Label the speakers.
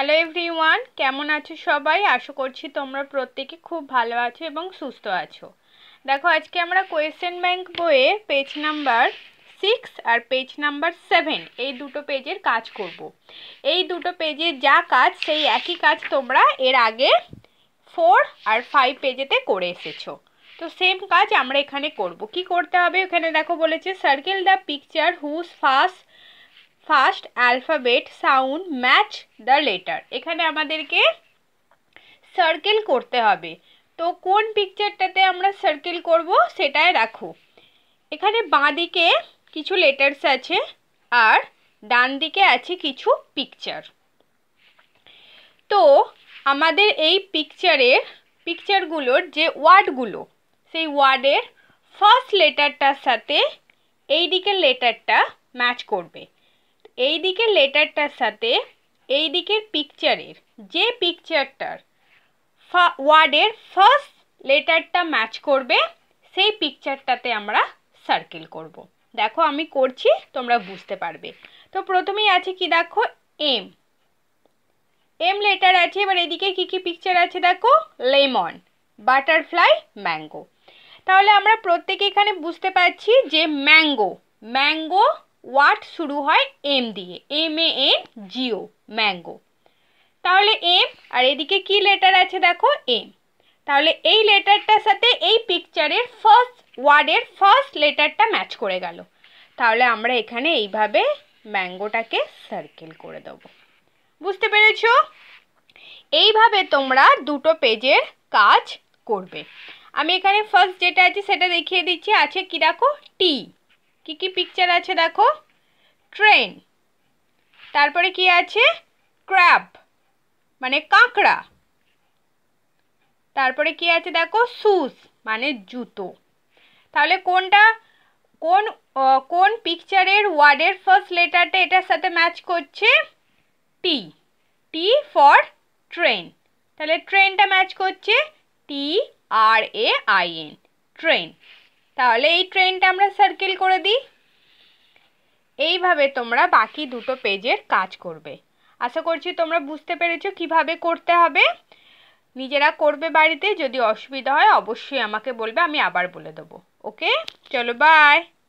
Speaker 1: Hello everyone কেমন আছো সবাই আশা করছি তোমরা প্রত্যেকে খুব ভালো আছো এবং সুস্থ আছো দেখো আজকে আমরা কোয়েশ্চেন ব্যাংক বইয়ে পেজ নাম্বার সিক্স আর পেজ নাম্বার সেভেন এই দুটো পেজের কাজ করব। এই দুটো পেজের যা কাজ সেই একই কাজ তোমরা এর আগে ফোর আর ফাইভ পেজেতে করে এসেছো তো সেম কাজ আমরা এখানে করব কি করতে হবে এখানে দেখো বলেছে circle the picture whose first first alphabet sound match the letter এখানে আমাদেরকে সার্কেল করতে হবে তো কোন পিকচারটাতে আমরা সার্কেল করব সেটাই রাখো এখানে বাঁ দিকে কিছু লেটার্স আছে আর ডান দিকে আছে কিছু পিকচার তো আমাদের এই পিকচারের পিকচারগুলোর যে ওয়ার্ডগুলো সেই ওয়ার্ডের ফার্স্ট লেটারটার সাথে এই দিকের লেটারটা ম্যাচ করবে এই দিকের লেটারটার সাথে এই দিকের পিকচারের যে পিকচারটার ওয়ার্ডের ফার্স্ট লেটারটা ম্যাচ করবে সেই পিকচারটাতে আমরা সার্কেল করব। দেখো আমি করছি তোমরা বুঝতে পারবে তো প্রথমেই আছে কি দেখো এম এম লেটার আছে এবার এদিকে কি কি পিকচার আছে দেখো লেমন বাটারফ্লাই ম্যাঙ্গো তাহলে আমরা প্রত্যেকে এখানে বুঝতে পারছি যে ম্যাঙ্গো ম্যাঙ্গো ওয়ার্ড শুরু হয় এম দিয়ে M A A G O mango তাহলে এম আর এদিকে কি লেটার আছে দেখো এম তাহলে এই লেটারটার সাথে এই পিকচারের ফার্স্ট ওয়ার্ডের ফার্স্ট লেটারটা ম্যাচ করে গেল তাহলে আমরা এখানে এইভাবে ম্যাঙ্গোটাকে সার্কেল করে দেব বুঝতে পেরেছ এইভাবে তোমরা দুটো পেজের কাজ করবে আমি এখানে ফার্স্ট যেটা আছে সেটা দেখিয়ে দিচ্ছি আছে কী দেখো টি কি কি পিকচার আছে দেখো ট্রেন তারপরে কি আছে ক্র্যাব মানে কাঁকড়া তারপরে কি আছে দেখো সুস মানে জুতো তাহলে কোনটা কোন কোন পিকচারের ওয়ার্ডের ফার্স্ট লেটারটা এটার সাথে ম্যাচ করছে টি টি ফর ট্রেন তাহলে ট্রেনটা ম্যাচ করছে T R A I N train তাহলে এই ট্রেনটা আমরা সার্কেল করে দিই এইভাবে তোমরা বাকি দুটো পেজের কাজ করবে আশা করছি তোমরা বুঝতে পেরেছো কিভাবে করতে হবে নিজেরা করবে বাড়িতে যদি অসুবিধা হয় অবশ্যই আমাকে বলবে আমি আবার বলে দেবো ওকে চলো বাই